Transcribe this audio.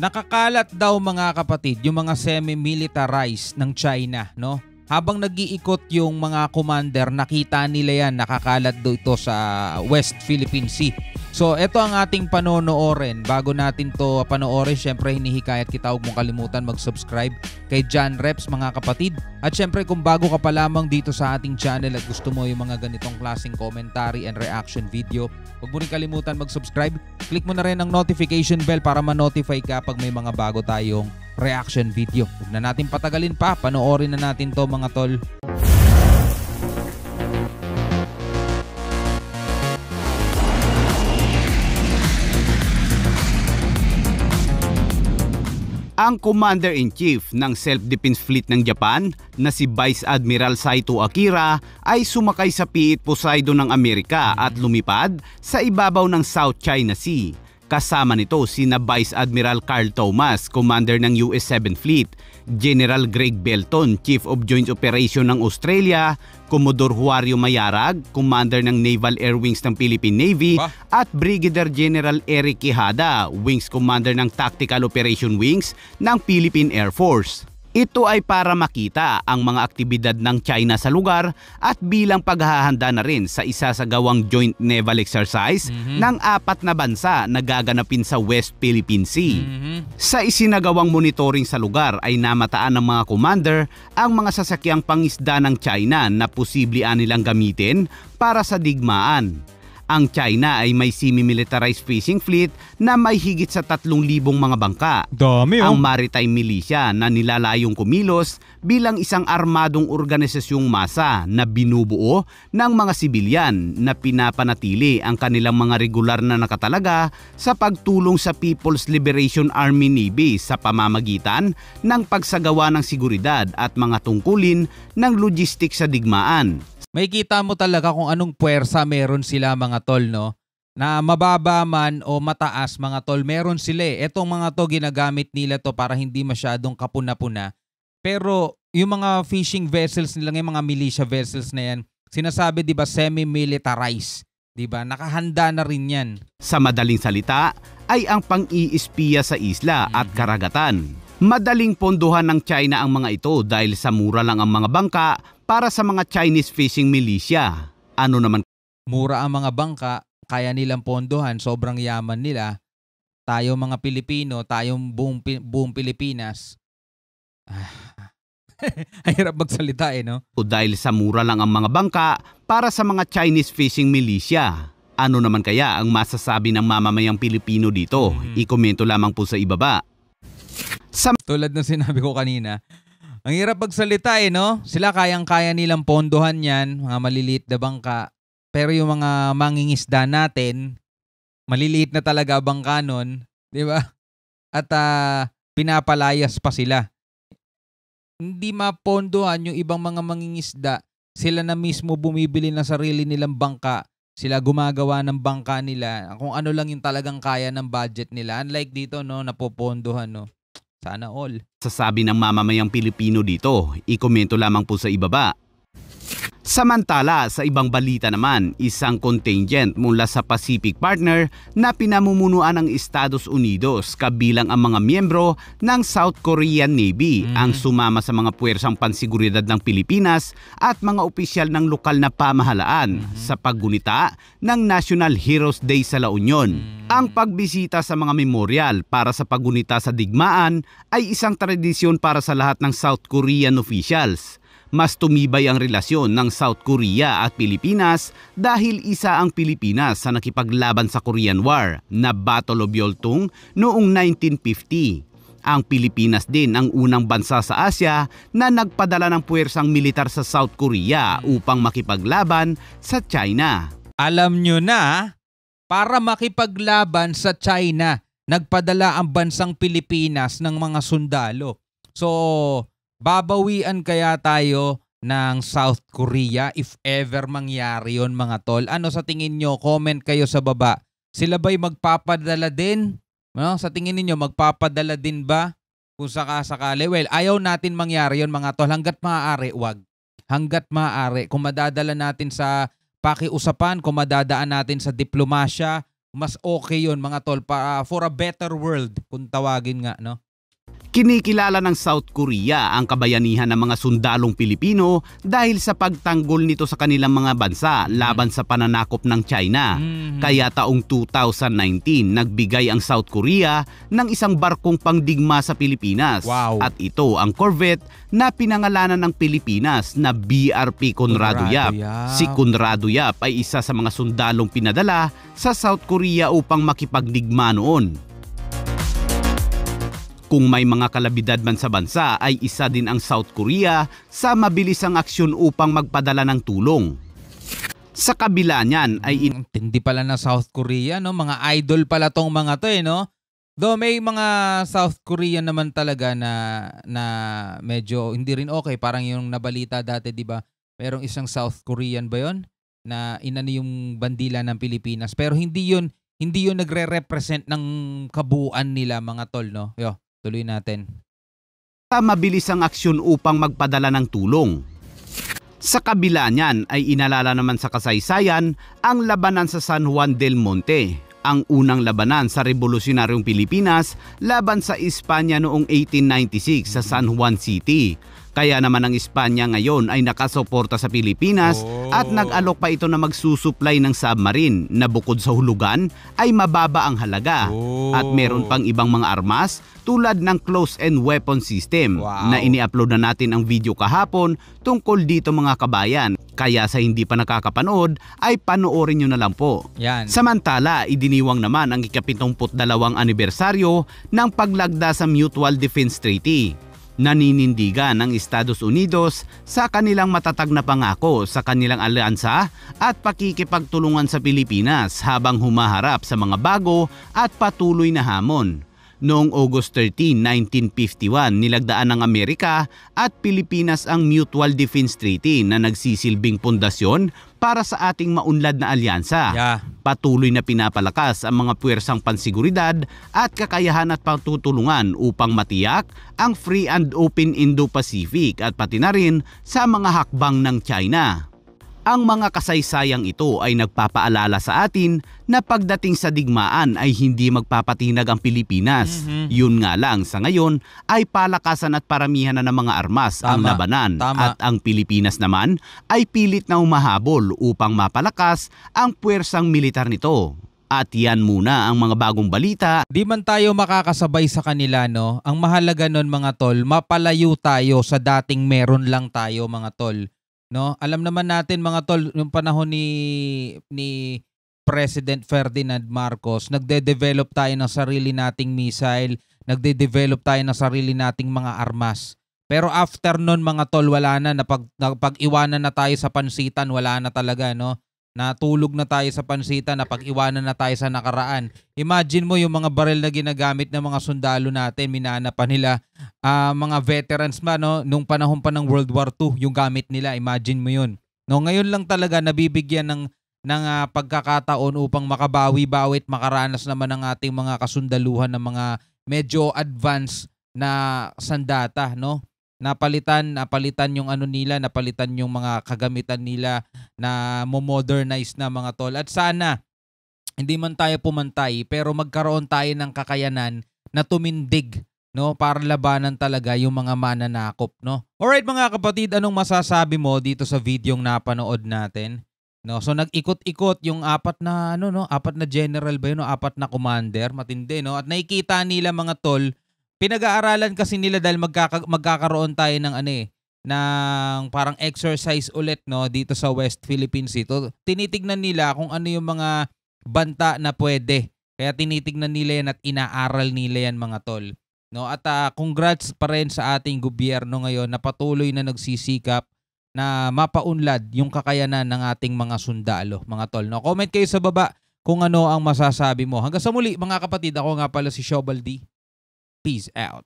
Nakakalat daw mga kapatid yung mga semi-militarized ng China, no? habang nagiikot yung mga commander, nakita nila yan, nakakalat do ito sa West Philippine Sea. So, ito ang ating panonoorin. Bago natin to panoorin, syempre hinihikayat kita huwag mong kalimutan mag-subscribe kay John Reps mga kapatid. At syempre kung bago ka pa lamang dito sa ating channel at gusto mo yung mga ganitong klaseng commentary and reaction video, huwag mo rin kalimutan mag-subscribe. Click mo na rin ang notification bell para ma-notify ka pag may mga bago tayong reaction video. Huwag na natin patagalin pa, panoorin na natin to mga tol. Ang Commander-in-Chief ng Self-Defense Fleet ng Japan na si Vice Admiral Saito Akira ay sumakay sa Piit Poseidon ng Amerika at lumipad sa ibabaw ng South China Sea Kasama nito sina Vice Admiral Carl Thomas, Commander ng US 7 Fleet, General Greg Belton, Chief of Joint Operation ng Australia, Commodore Juario Mayarag, Commander ng Naval Air Wings ng Philippine Navy, at Brigadier General Eric Quijada, Wings Commander ng Tactical Operation Wings ng Philippine Air Force. Ito ay para makita ang mga aktibidad ng China sa lugar at bilang paghahanda na rin sa isa sa gawang joint naval exercise mm-hmm. ng apat na bansa na gaganapin sa West Philippine Sea. Mm-hmm. Sa isinagawang monitoring sa lugar ay namataan ng mga commander ang mga sasakyang pangisda ng China na posibleng nilang gamitin para sa digmaan. Ang China ay may semi-militarized fishing fleet na may higit sa 3,000 mga bangka. Dami oh. Ang maritime militia na nilalayong kumilos bilang isang armadong organisasyong masa na binubuo ng mga sibilyan na pinapanatili ang kanilang mga regular na nakatalaga sa pagtulong sa People's Liberation Army Navy sa pamamagitan ng pagsagawa ng seguridad at mga tungkulin ng logistics sa digmaan may kita mo talaga kung anong puwersa meron sila mga tol, no? Na mababa man o mataas mga tol, meron sila eh. Etong mga to ginagamit nila to para hindi masyadong kapuna-puna. Pero yung mga fishing vessels nila, yung mga militia vessels na yan, sinasabi 'di ba semi-militarized, 'di ba? Nakahanda na rin 'yan. Sa madaling salita, ay ang pang-iispiya sa isla mm-hmm. at mhm. karagatan. Madaling ponduhan ng China ang mga ito dahil sa mura lang ang mga bangka para sa mga Chinese fishing militia. Ano naman? Mura ang mga bangka, kaya nilang ponduhan, sobrang yaman nila. Tayo mga Pilipino, tayong buong, buong Pilipinas. Ah. Hirap magsalita eh, no? O dahil sa mura lang ang mga bangka para sa mga Chinese fishing militia. Ano naman kaya ang masasabi ng mamamayang Pilipino dito? Mm-hmm. Ikomento lamang po sa ibaba. Sa Tulad ng sinabi ko kanina, ang hirap pagsalita eh, no? Sila kayang-kaya nilang pondohan yan, mga maliliit na bangka. Pero yung mga mangingisda natin, maliliit na talaga bangka nun, di ba? At uh, pinapalayas pa sila. Hindi mapondohan yung ibang mga mangingisda. Sila na mismo bumibili ng sarili nilang bangka. Sila gumagawa ng bangka nila. Kung ano lang yung talagang kaya ng budget nila. Unlike dito, no, napopondohan, no? Sana all. Sasabi ng mamamayang Pilipino dito, ikomento lamang po sa ibaba Samantala, sa ibang balita naman, isang contingent mula sa Pacific Partner na pinamumunuan ng Estados Unidos kabilang ang mga miyembro ng South Korean Navy mm-hmm. ang sumama sa mga puwersang pansiguridad ng Pilipinas at mga opisyal ng lokal na pamahalaan mm-hmm. sa paggunita ng National Heroes Day sa La Union. Mm-hmm. Ang pagbisita sa mga memorial para sa paggunita sa digmaan ay isang tradisyon para sa lahat ng South Korean officials mas tumibay ang relasyon ng South Korea at Pilipinas dahil isa ang Pilipinas sa nakipaglaban sa Korean War na Battle of Yeltung noong 1950. Ang Pilipinas din ang unang bansa sa Asya na nagpadala ng puwersang militar sa South Korea upang makipaglaban sa China. Alam nyo na, para makipaglaban sa China, nagpadala ang bansang Pilipinas ng mga sundalo. So, babawian kaya tayo ng South Korea if ever mangyari yon mga tol? Ano sa tingin nyo? Comment kayo sa baba. Sila ba'y magpapadala din? No? Sa tingin niyo magpapadala din ba kung sakasakali? Well, ayaw natin mangyari yon mga tol. Hanggat maaari, wag. Hanggat maaari. Kung madadala natin sa pakiusapan, kung madadaan natin sa diplomasya, mas okay yon mga tol para for a better world kung tawagin nga no Kinikilala ng South Korea ang kabayanihan ng mga sundalong Pilipino dahil sa pagtanggol nito sa kanilang mga bansa laban sa pananakop ng China. Mhm. Kaya taong 2019 nagbigay ang South Korea ng isang barkong pangdigma sa Pilipinas. Wow. At ito ang corvette na pinangalanan ng Pilipinas na BRP Conrado, Conrado Yap. Yap. Si Conrado Yap ay isa sa mga sundalong pinadala sa South Korea upang makipagdigma noon. Kung may mga kalabidad man sa bansa ay isa din ang South Korea sa mabilisang aksyon upang magpadala ng tulong. Sa kabila niyan ay... Hindi hmm, pala ng South Korea, no? mga idol pala tong mga to eh, no? Though may mga South Korean naman talaga na, na medyo hindi rin okay. Parang yung nabalita dati, di ba? Merong isang South Korean ba yon na inano yung bandila ng Pilipinas. Pero hindi yun, hindi yun nagre-represent ng kabuuan nila mga tol, no? Yo. Tuloy natin. Mabilis ang aksyon upang magpadala ng tulong. Sa kabila niyan ay inalala naman sa kasaysayan ang labanan sa San Juan del Monte, ang unang labanan sa revolusyonaryong Pilipinas laban sa Espanya noong 1896 sa San Juan City kaya naman ang Espanya ngayon ay nakasuporta sa Pilipinas oh. at nag-alok pa ito na magsusupply ng submarine na bukod sa hulugan ay mababa ang halaga. Oh. At meron pang ibang mga armas tulad ng close-end weapon system wow. na ini-upload na natin ang video kahapon tungkol dito mga kabayan. Kaya sa hindi pa nakakapanood ay panoorin nyo na lang po. Yan. Samantala, idiniwang naman ang ikapitumput dalawang anibersaryo ng paglagda sa Mutual Defense Treaty naninindigan ng Estados Unidos sa kanilang matatag na pangako sa kanilang alyansa at pakikipagtulungan sa Pilipinas habang humaharap sa mga bago at patuloy na hamon. Noong August 13, 1951, nilagdaan ng Amerika at Pilipinas ang Mutual Defense Treaty na nagsisilbing pundasyon para sa ating maunlad na alyansa. Yeah. Patuloy na pinapalakas ang mga puwersang pansiguridad at kakayahan at pagtutulungan upang matiyak ang free and open Indo-Pacific at pati na rin sa mga hakbang ng China. Ang mga kasaysayang ito ay nagpapaalala sa atin na pagdating sa digmaan ay hindi magpapatinag ang Pilipinas. Mm-hmm. Yun nga lang sa ngayon ay palakasan at paramihan na ng mga armas Tama. ang labanan Tama. at ang Pilipinas naman ay pilit na humahabol upang mapalakas ang puwersang militar nito. At yan muna ang mga bagong balita. Di man tayo makakasabay sa kanila no, ang mahalaga nun mga tol, mapalayo tayo sa dating meron lang tayo mga tol no? Alam naman natin mga tol, yung panahon ni ni President Ferdinand Marcos, nagde-develop tayo ng sarili nating missile, nagde-develop tayo ng sarili nating mga armas. Pero after nun mga tol, wala na, napag, napag-iwanan na tayo sa pansitan, wala na talaga, no? Natulog na tayo sa pansita, napag-iwanan na tayo sa nakaraan. Imagine mo yung mga baril na ginagamit ng mga sundalo natin, minana pa nila. Uh, mga veterans ba, no? Nung panahon pa ng World War II, yung gamit nila, imagine mo yun. No, ngayon lang talaga nabibigyan ng ng uh, pagkakataon upang makabawi-bawi at makaranas naman ng ating mga kasundaluhan ng mga medyo advanced na sandata, no? napalitan napalitan yung ano nila napalitan yung mga kagamitan nila na mo-modernize na mga tol at sana hindi man tayo pumantay pero magkaroon tayo ng kakayanan na tumindig no para labanan talaga yung mga mananakop no all right mga kapatid anong masasabi mo dito sa videong napanood natin no so nag-ikot-ikot yung apat na ano no apat na general ba yun no apat na commander matindi no at nakikita nila mga tol pinag-aaralan kasi nila dahil magkaka- magkakaroon tayo ng ano eh, ng parang exercise ulit no dito sa West Philippine Sea. Tinitignan nila kung ano yung mga banta na pwede. Kaya tinitignan nila yan at inaaral nila yan mga tol. No? At uh, congrats pa rin sa ating gobyerno ngayon na patuloy na nagsisikap na mapaunlad yung kakayanan ng ating mga sundalo, mga tol. No? Comment kayo sa baba kung ano ang masasabi mo. Hanggang sa muli mga kapatid, ako nga pala si Shobaldi. Peace out.